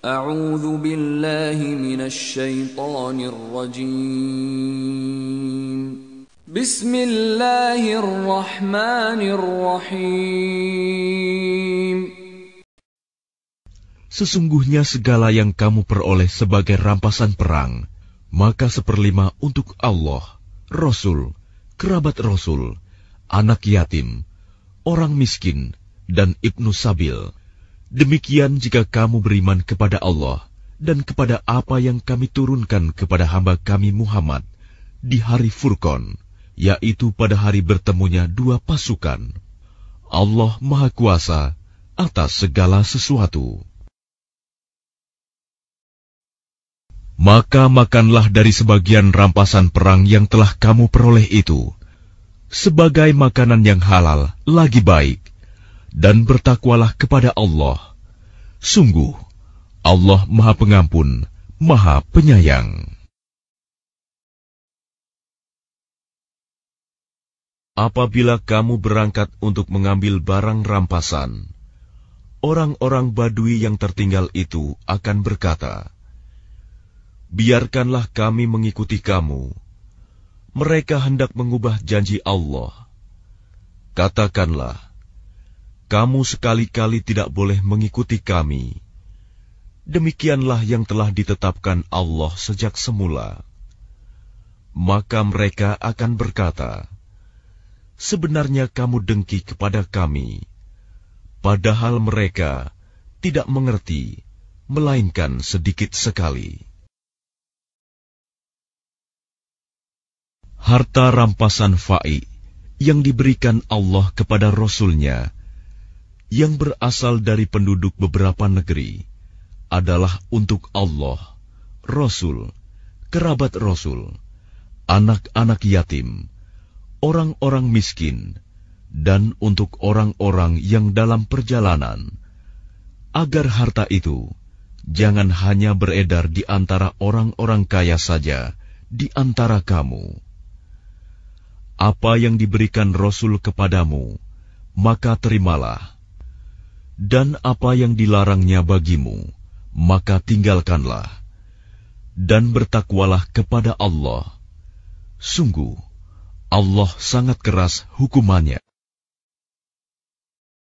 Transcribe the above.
أعوذ بالله من الشيطان الرجيم بسم الله الرحمن الرحيم Sesungguhnya segala yang kamu peroleh sebagai rampasan perang, maka seperlima untuk Allah, Rasul, kerabat Rasul, anak yatim, orang miskin, dan Ibnu Sabil Demikian jika kamu beriman kepada Allah dan kepada apa yang kami turunkan kepada hamba kami Muhammad di hari Furqon, yaitu pada hari bertemunya dua pasukan. Allah Maha Kuasa atas segala sesuatu. Maka makanlah dari sebagian rampasan perang yang telah kamu peroleh itu, sebagai makanan yang halal lagi baik, dan bertakwalah kepada Allah. Sungguh, Allah Maha Pengampun, Maha Penyayang. Apabila kamu berangkat untuk mengambil barang rampasan, orang-orang Badui yang tertinggal itu akan berkata, "Biarkanlah kami mengikuti kamu." Mereka hendak mengubah janji Allah. Katakanlah, kamu sekali-kali tidak boleh mengikuti kami. Demikianlah yang telah ditetapkan Allah sejak semula. Maka mereka akan berkata, "Sebenarnya kamu dengki kepada kami, padahal mereka tidak mengerti, melainkan sedikit sekali." Harta rampasan fa'i yang diberikan Allah kepada Rasul-Nya yang berasal dari penduduk beberapa negeri adalah untuk Allah, Rasul, kerabat Rasul, anak-anak yatim, orang-orang miskin, dan untuk orang-orang yang dalam perjalanan, agar harta itu jangan hanya beredar di antara orang-orang kaya saja di antara kamu. Apa yang diberikan Rasul kepadamu, maka terimalah dan apa yang dilarangnya bagimu, maka tinggalkanlah, dan bertakwalah kepada Allah. Sungguh, Allah sangat keras hukumannya.